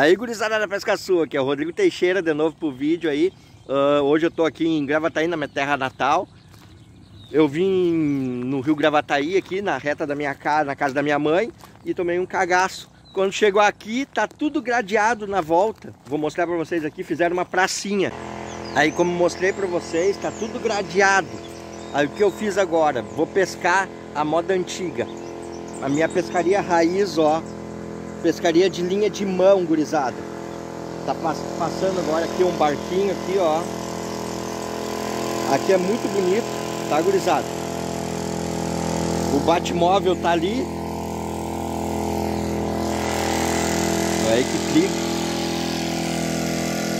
Aí, gurizada da Pesca Sua, aqui é o Rodrigo Teixeira, de novo pro vídeo aí. Uh, hoje eu tô aqui em Gravataí, na minha terra natal. Eu vim no Rio Gravataí, aqui na reta da minha casa, na casa da minha mãe, e tomei um cagaço. Quando chegou aqui, tá tudo gradeado na volta. Vou mostrar pra vocês aqui, fizeram uma pracinha. Aí, como mostrei pra vocês, tá tudo gradeado. Aí, o que eu fiz agora? Vou pescar a moda antiga. A minha pescaria raiz, ó, Pescaria de linha de mão, gurizada. Tá passando agora aqui um barquinho aqui, ó. Aqui é muito bonito, tá, gurizada? O batmóvel tá ali. Olha aí que trigo.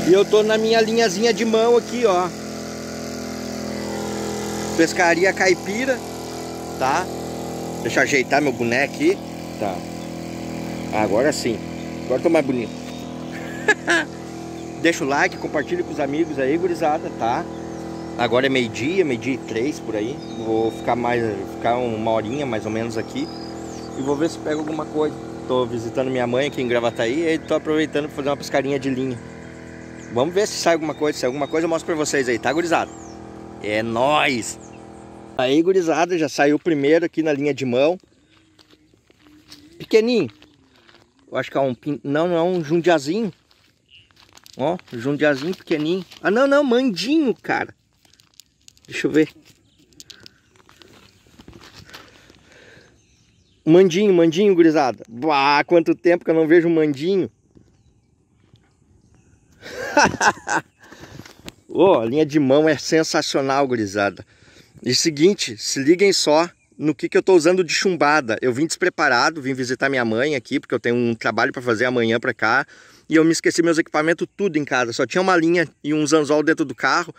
E eu tô na minha linhazinha de mão aqui, ó. Pescaria caipira, tá? Deixa eu ajeitar meu boneco aqui. Tá. Agora sim. Agora tô mais bonito. Deixa o like, compartilha com os amigos aí, gurizada, tá? Agora é meio-dia, meio-dia e três por aí. Vou ficar mais. ficar uma horinha mais ou menos aqui. E vou ver se pego alguma coisa. Tô visitando minha mãe aqui em Gravataí e tô aproveitando para fazer uma pescarinha de linha. Vamos ver se sai alguma coisa. Se alguma coisa eu mostro pra vocês aí, tá, gurizada? É nóis! Aí, gurizada, já saiu o primeiro aqui na linha de mão. Pequenininho. Eu acho que é um... Não, não, é um jundiazinho. Ó, jundiazinho pequenininho. Ah, não, não, mandinho, cara. Deixa eu ver. Mandinho, mandinho, gurizada. Bah, quanto tempo que eu não vejo mandinho. oh, a linha de mão é sensacional, gurizada. E seguinte, se liguem só no que, que eu estou usando de chumbada. Eu vim despreparado, vim visitar minha mãe aqui, porque eu tenho um trabalho para fazer amanhã para cá. E eu me esqueci meus equipamentos tudo em casa. Só tinha uma linha e um zanzol dentro do carro.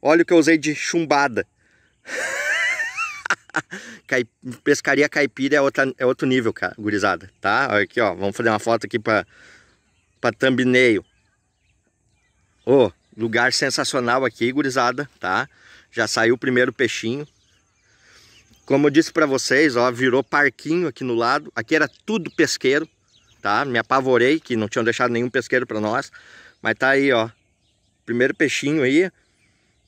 Olha o que eu usei de chumbada. Pescaria caipira é, outra, é outro nível, cara, gurizada, tá? Olha aqui, ó, vamos fazer uma foto aqui pra, thumbnail. Ô, oh, lugar sensacional aqui, gurizada, tá? Já saiu o primeiro peixinho, como eu disse para vocês, ó, virou parquinho aqui no lado. Aqui era tudo pesqueiro, tá? Me apavorei que não tinham deixado nenhum pesqueiro para nós. Mas tá aí, ó. Primeiro peixinho aí.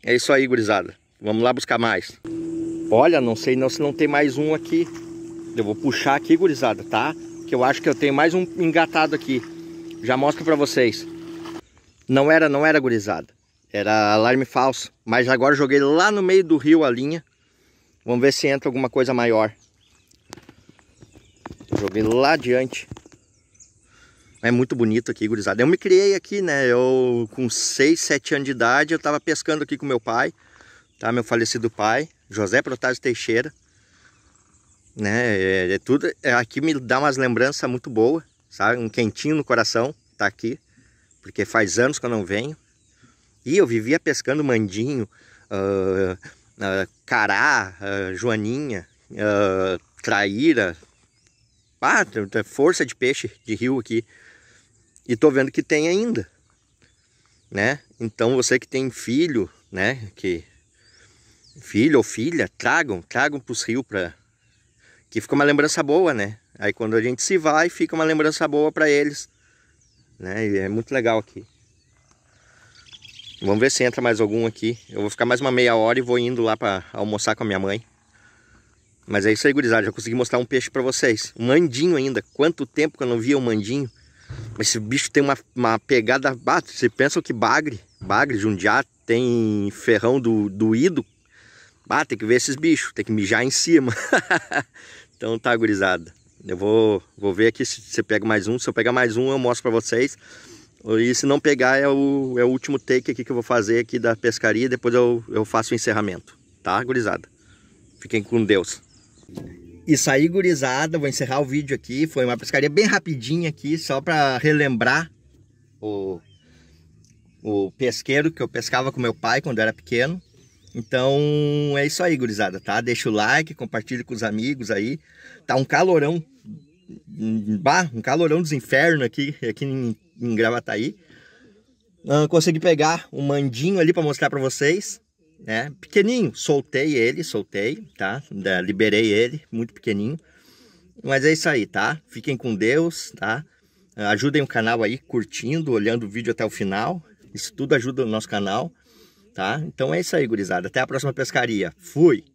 É isso aí, gurizada. Vamos lá buscar mais. Olha, não sei não se não tem mais um aqui. Eu vou puxar aqui, gurizada, tá? Que eu acho que eu tenho mais um engatado aqui. Já mostro para vocês. Não era, não era gurizada. Era alarme falso. Mas agora joguei lá no meio do rio a linha Vamos ver se entra alguma coisa maior. Joguei lá adiante. É muito bonito aqui, gurizada. Eu me criei aqui, né? Eu com 6, 7 anos de idade, eu tava pescando aqui com meu pai, tá? Meu falecido pai, José Protásio Teixeira. Né? É, é tudo, é, aqui me dá umas lembranças muito boas, sabe? Um quentinho no coração, tá aqui. Porque faz anos que eu não venho. E eu vivia pescando mandinho, uh, uh, Cará, uh, Joaninha, uh, Traíra. Ah, força de peixe de rio aqui. E tô vendo que tem ainda, né? Então você que tem filho, né? Que filho ou filha, tragam, tragam para os rios para que fica uma lembrança boa, né? Aí quando a gente se vai, fica uma lembrança boa para eles, né? E é muito legal aqui. Vamos ver se entra mais algum aqui. Eu vou ficar mais uma meia hora e vou indo lá para almoçar com a minha mãe. Mas é isso aí, gurizada. Já consegui mostrar um peixe para vocês. Um mandinho ainda. Quanto tempo que eu não via um mandinho. Mas esse bicho tem uma, uma pegada... Ah, você pensa que bagre, bagre, jundiá, tem ferrão do, do ido. Ah, tem que ver esses bichos. Tem que mijar em cima. então tá, gurizada. Eu vou, vou ver aqui se você pega mais um. Se eu pegar mais um, eu mostro para vocês. E se não pegar é o, é o último take aqui que eu vou fazer aqui da pescaria. Depois eu, eu faço o encerramento, tá, gurizada? Fiquem com Deus. E saí gurizada, vou encerrar o vídeo aqui. Foi uma pescaria bem rapidinha aqui, só para relembrar o, o pesqueiro que eu pescava com meu pai quando eu era pequeno. Então é isso aí, gurizada, tá? Deixa o like, compartilha com os amigos aí. Tá um calorão, hum, bah, um calorão dos infernos aqui, aqui em em Gravataí. Uh, consegui pegar um mandinho ali para mostrar para vocês, né? Pequenininho, soltei ele, soltei, tá? Liberei ele, muito pequenininho. Mas é isso aí, tá? Fiquem com Deus, tá? Ajudem o canal aí curtindo, olhando o vídeo até o final. Isso tudo ajuda o nosso canal, tá? Então é isso aí, gurizada. Até a próxima pescaria. Fui!